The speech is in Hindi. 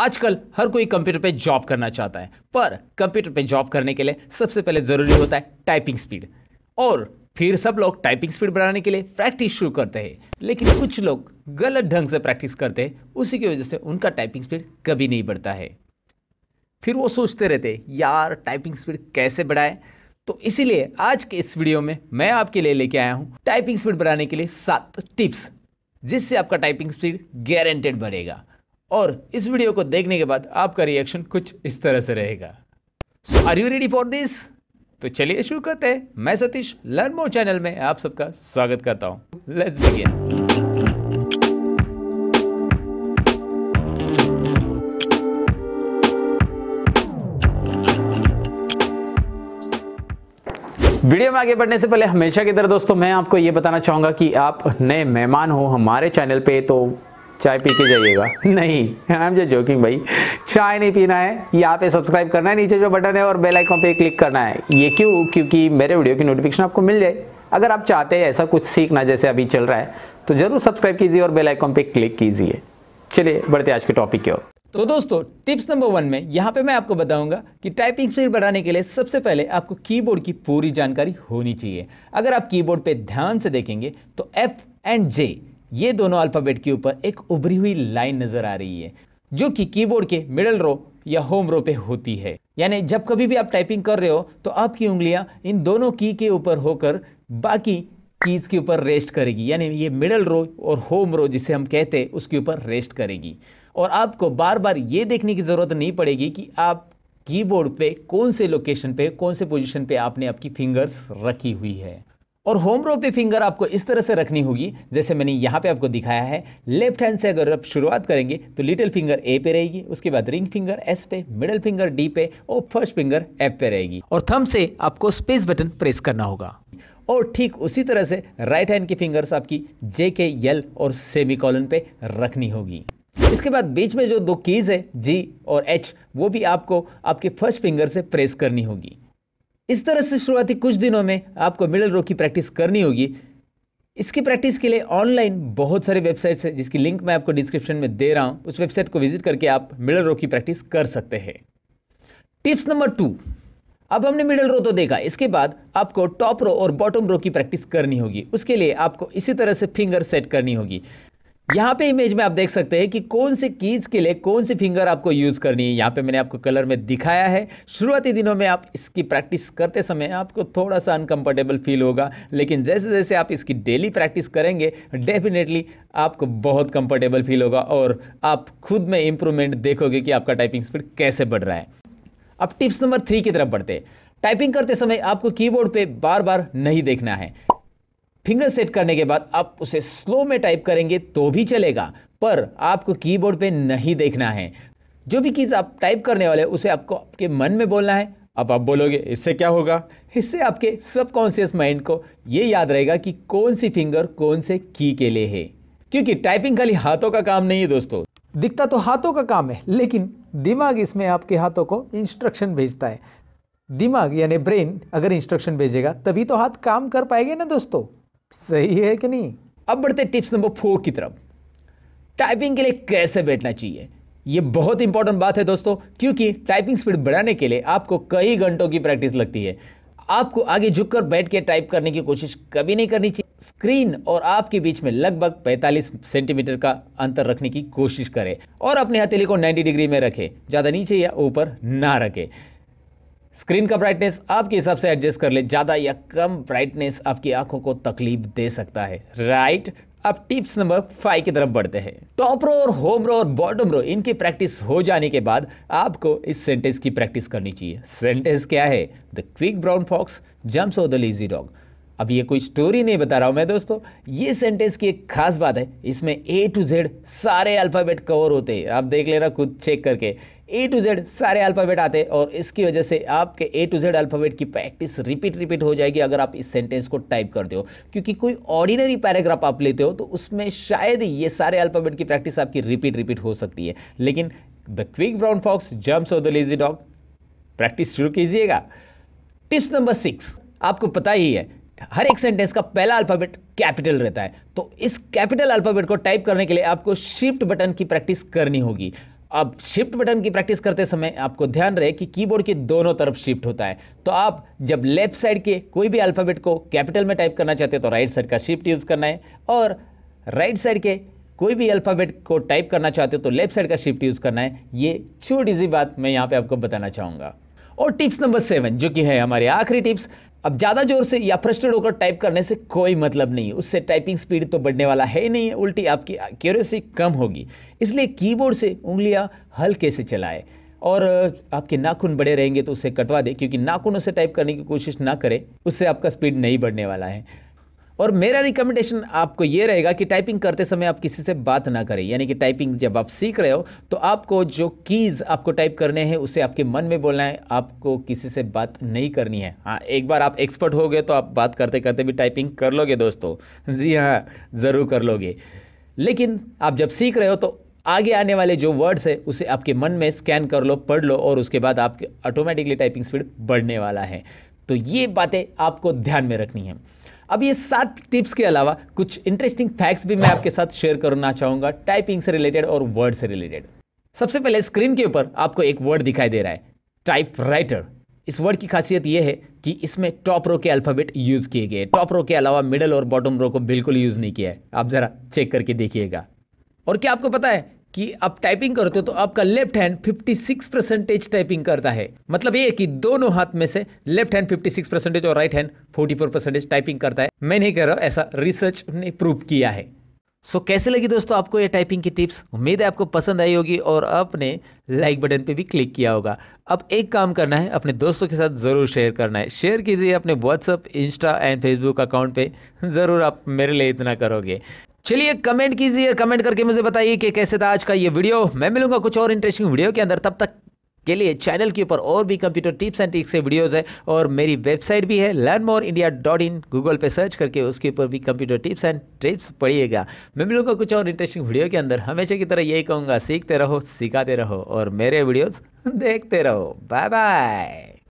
आजकल हर कोई कंप्यूटर पे जॉब करना चाहता है पर कंप्यूटर पे जॉब करने के लिए सबसे पहले ज़रूरी होता है टाइपिंग स्पीड और फिर सब लोग टाइपिंग स्पीड बढ़ाने के लिए प्रैक्टिस शुरू करते हैं लेकिन कुछ लोग गलत ढंग से प्रैक्टिस करते हैं उसी की वजह से उनका टाइपिंग स्पीड कभी नहीं बढ़ता है फिर वो सोचते रहते यार टाइपिंग स्पीड कैसे बढ़ाए तो इसीलिए आज के इस वीडियो में मैं आपके लिए लेके आया हूँ टाइपिंग स्पीड बढ़ाने के लिए सात टिप्स जिससे आपका टाइपिंग स्पीड गारंटेड बढ़ेगा और इस वीडियो को देखने के बाद आपका रिएक्शन कुछ इस तरह से रहेगा so are you ready for this तो चलिए शुरू करते हैं मैं सतीश लर्न मोर चैनल में आप सबका स्वागत करता हूं लेट्स बिगिन वीडियो में आगे बढ़ने से पहले हमेशा की तरह दोस्तों मैं आपको ये बताना चाहूंगा कि आप नए मेहमान हो हमारे चैनल पे तो चाय पी के जाइएगा नहीं आई एम जस्ट जोकिंग भाई चाय नहीं पीना है यहाँ पे सब्सक्राइब करना है नीचे जो बटन है और बेल आइकॉन पे क्लिक करना है ये क्यों क्योंकि मेरे वीडियो की नोटिफिकेशन आपको मिल जाए अगर आप चाहते हैं ऐसा कुछ सीखना जैसे अभी चल रहा है तो जरूर सब्सक्राइब कीजिए और बेल आइकॉन पे क्लिक कीजिए चलिए बढ़ते आज के टॉपिक की ओर तो दोस्तों टिप्स नंबर वन में यहाँ पे मैं आपको बताऊंगा कि टाइपिंग स्पीड बढ़ाने के लिए सबसे पहले आपको कीबोर्ड की पूरी जानकारी होनी चाहिए अगर आप कीबोर्ड पे ध्यान से देखेंगे तो एफ एंड जे ये दोनों अल्फ़ाबेट के ऊपर एक उभरी हुई लाइन नज़र आ रही है जो कि कीबोर्ड के मिडल रो या होम रो पे होती है यानी जब कभी भी आप टाइपिंग कर रहे हो तो आपकी उंगलियां इन दोनों की के ऊपर होकर बाकी कीज़ के ऊपर रेस्ट करेगी यानी ये मिडल रो और होम रो जिसे हम कहते हैं उसके ऊपर रेस्ट करेगी और आपको बार बार ये देखने की ज़रूरत नहीं पड़ेगी कि आप कीबोर्ड पे कौन से लोकेशन पे कौन से पोजीशन पे आपने आपकी फिंगर्स रखी हुई है और होम रो पे फिंगर आपको इस तरह से रखनी होगी जैसे मैंने यहाँ पे आपको दिखाया है लेफ्ट हैंड से अगर आप शुरुआत करेंगे तो लिटिल फिंगर ए पे रहेगी उसके बाद रिंग फिंगर एस पे मिडल फिंगर डी पे और फर्स्ट फिंगर एफ पे रहेगी और थम से आपको स्पेस बटन प्रेस करना होगा और ठीक उसी तरह से राइट हैंड की फिंगर्स आपकी जे के एल और सेमी कॉलन पे रखनी होगी इसके बाद बीच में जो दो कीज़ है जी और एच वो भी आपको आपके फर्स्ट फिंगर से प्रेस करनी होगी इस तरह से शुरुआती कुछ दिनों में आपको मिडल रो की प्रैक्टिस करनी होगी इसकी प्रैक्टिस के लिए ऑनलाइन बहुत सारी वेबसाइट्स हैं जिसकी लिंक मैं आपको डिस्क्रिप्शन में दे रहा हूं उस वेबसाइट को विजिट करके आप मिडल रो की प्रैक्टिस कर सकते हैं टिप्स नंबर टू अब हमने मिडल रो तो देखा इसके बाद आपको टॉप रो और बॉटम रो की प्रैक्टिस करनी होगी उसके लिए आपको इसी तरह से फिंगर सेट करनी होगी यहाँ पे इमेज में आप देख सकते हैं कि कौन से कीज के लिए कौन सी फिंगर आपको यूज़ करनी है यहाँ पे मैंने आपको कलर में दिखाया है शुरुआती दिनों में आप इसकी प्रैक्टिस करते समय आपको थोड़ा सा अनकंफर्टेबल फील होगा लेकिन जैसे जैसे आप इसकी डेली प्रैक्टिस करेंगे डेफिनेटली आपको बहुत कंफर्टेबल फील होगा और आप खुद में इम्प्रूवमेंट देखोगे कि आपका टाइपिंग स्पीड कैसे बढ़ रहा है अब टिप्स नंबर थ्री की तरफ बढ़ते हैं टाइपिंग करते समय आपको कीबोर्ड पे बार बार नहीं देखना है फिंगर सेट करने के बाद आप उसे स्लो में टाइप करेंगे तो भी चलेगा पर आपको कीबोर्ड पे नहीं देखना है जो भी चीज़ आप टाइप करने वाले उसे आपको आपके मन में बोलना है अब आप बोलोगे इससे क्या होगा इससे आपके सबकॉन्शियस माइंड को ये याद रहेगा कि कौन सी फिंगर कौन से की के लिए है क्योंकि टाइपिंग खाली हाथों का काम नहीं है दोस्तों दिखता तो हाथों का काम है लेकिन दिमाग इसमें आपके हाथों को इंस्ट्रक्शन भेजता है दिमाग यानी ब्रेन अगर इंस्ट्रक्शन भेजेगा तभी तो हाथ काम कर पाएंगे ना दोस्तों सही है कि नहीं अब बढ़ते टिप्स नंबर फोर की तरफ टाइपिंग के लिए कैसे बैठना चाहिए यह बहुत इंपॉर्टेंट बात है दोस्तों क्योंकि टाइपिंग स्पीड बढ़ाने के लिए आपको कई घंटों की प्रैक्टिस लगती है आपको आगे झुककर बैठ के टाइप करने की कोशिश कभी नहीं करनी चाहिए स्क्रीन और आपके बीच में लगभग 45 सेंटीमीटर का अंतर रखने की कोशिश करें और अपने हथेली को 90 डिग्री में रखें ज़्यादा नीचे या ऊपर ना रखें स्क्रीन का ब्राइटनेस आपके हिसाब से एडजस्ट कर ले ज़्यादा या कम ब्राइटनेस आपकी आंखों को तकलीफ दे सकता है राइट अब टिप्स नंबर फाइव की तरफ बढ़ते हैं टॉप रो और होम रो और बॉटम रो इनकी प्रैक्टिस हो जाने के बाद आपको इस सेंटेंस की प्रैक्टिस करनी चाहिए सेंटेंस क्या है the quick brown fox jumps off the lazy dog अब ये कोई स्टोरी नहीं बता रहा हूं मैं दोस्तों ये सेंटेंस की एक खास बात है इसमें ए टू जेड सारे अल्फ़ाबेट कवर होते हैं आप देख लेना खुद चेक करके ए टू जेड सारे अल्फ़ाबेट आते हैं और इसकी वजह से आपके ए टू जेड अल्फ़ाबेट की प्रैक्टिस रिपीट रिपीट हो जाएगी अगर आप इस सेंटेंस को टाइप करते हो क्योंकि कोई ऑर्डिनरी पैराग्राफ आप लेते हो तो उसमें शायद ये सारे अल्फ़ाबेट की प्रैक्टिस आपकी रिपीट रिपीट हो सकती है लेकिन the quick brown fox jumps off the lazy dog practice शुरू कीजिएगा टिप्स नंबर सिक्स आपको पता ही है हर एक सेंटेंस का पहला अल्फ़ाबेट कैपिटल रहता है तो इस कैपिटल अल्फ़ाबेट को टाइप करने के लिए आपको शिफ्ट बटन की प्रैक्टिस करनी होगी आप शिफ्ट बटन की प्रैक्टिस करते समय आपको ध्यान रहे कि कीबोर्ड के दोनों तरफ शिफ्ट होता है तो आप जब लेफ्ट साइड के कोई भी अल्फ़ाबेट को कैपिटल में टाइप करना चाहते हैं तो राइट साइड का शिफ्ट यूज़ करना है और राइट साइड के कोई भी अल्फ़ाबेट को टाइप करना चाहते हो तो लेफ्ट साइड का शिफ्ट यूज़ करना है ये छोटी सी बात मैं यहाँ पे आपको बताना चाहूँगा और टिप्स नंबर सेवन जो कि है हमारे आखिरी टिप्स अब ज़्यादा जोर से या फ्रस्ट्रेट होकर टाइप करने से कोई मतलब नहीं उससे टाइपिंग स्पीड तो बढ़ने वाला है ही नहीं है उल्टी आपकी एक्यूरेसी कम होगी इसलिए कीबोर्ड से उंगलियां हल्के से चलाएं और आपके नाखून बड़े रहेंगे तो उससे कटवा दें क्योंकि नाखूनों से टाइप करने की कोशिश ना करें उससे आपका स्पीड नहीं बढ़ने वाला है और मेरा रिकमेंडेशन आपको ये रहेगा कि टाइपिंग करते समय आप किसी से बात ना करें यानी कि टाइपिंग जब आप सीख रहे हो तो आपको जो कीज़ आपको टाइप करने हैं उसे आपके मन में बोलना है आपको किसी से बात नहीं करनी है हाँ एक बार आप एक्सपर्ट हो गए तो आप बात करते करते भी टाइपिंग कर लोगे दोस्तों जी हाँ ज़रूर कर लोगे लेकिन आप जब सीख रहे हो तो आगे आने वाले जो वर्ड्स है उसे आपके मन में स्कैन कर लो पढ़ लो और उसके बाद आपके ऑटोमेटिकली टाइपिंग स्पीड बढ़ने वाला है तो ये बातें आपको ध्यान में रखनी है अब ये सात टिप्स के अलावा कुछ इंटरेस्टिंग फैक्ट्स भी मैं आपके साथ शेयर करना चाहूंगा टाइपिंग से रिलेटेड और वर्ड से रिलेटेड सबसे पहले स्क्रीन के ऊपर आपको एक वर्ड दिखाई दे रहा है टाइप राइटर इस वर्ड की खासियत यह है कि इसमें टॉप रो के अल्फ़ाबेट यूज़ किए गए टॉप रो के अलावा मिडल और बॉटम रो को बिल्कुल यूज़ नहीं किया है आप ज़रा चेक करके देखिएगा और क्या आपको पता है कि आप टाइपिंग करते हो तो आपका लेफ्ट हैंड 56 परसेंटेज टाइपिंग करता है मतलब ये कि दोनों हाथ में से लेफ्ट हैंड 56 परसेंटेज और राइट हैंड 44 परसेंटेज टाइपिंग करता है मैं नहीं कह रहा ऐसा रिसर्च ने प्रूव किया है सो so, कैसे लगी दोस्तों आपको ये टाइपिंग की टिप्स उम्मीद है आपको पसंद आई होगी और आपने लाइक बटन पे भी क्लिक किया होगा अब एक काम करना है अपने दोस्तों के साथ ज़रूर शेयर करना है शेयर कीजिए अपने WhatsApp insta and Facebook account पे ज़रूर आप मेरे लिए इतना करोगे चलिए कमेंट कीजिए कमेंट करके मुझे बताइए कि कैसे था आज का ये वीडियो मैं मिलूंगा कुछ और इंटरेस्टिंग वीडियो के अंदर तब तक के लिए चैनल के ऊपर और भी कंप्यूटर टिप्स एंड ट्रिक्स से वीडियोस है और मेरी वेबसाइट भी है learn more India dot in Google पर सर्च करके उसके ऊपर भी कंप्यूटर टिप्स एंड ट्रिप्स पढ़िएगा मैं मिलूंगा कुछ और इंटरेस्टिंग वीडियो के अंदर हमेशा की तरह यही कहूँगा सीखते रहो सिखाते रहो और मेरे वीडियोज़ देखते रहो बाय बाय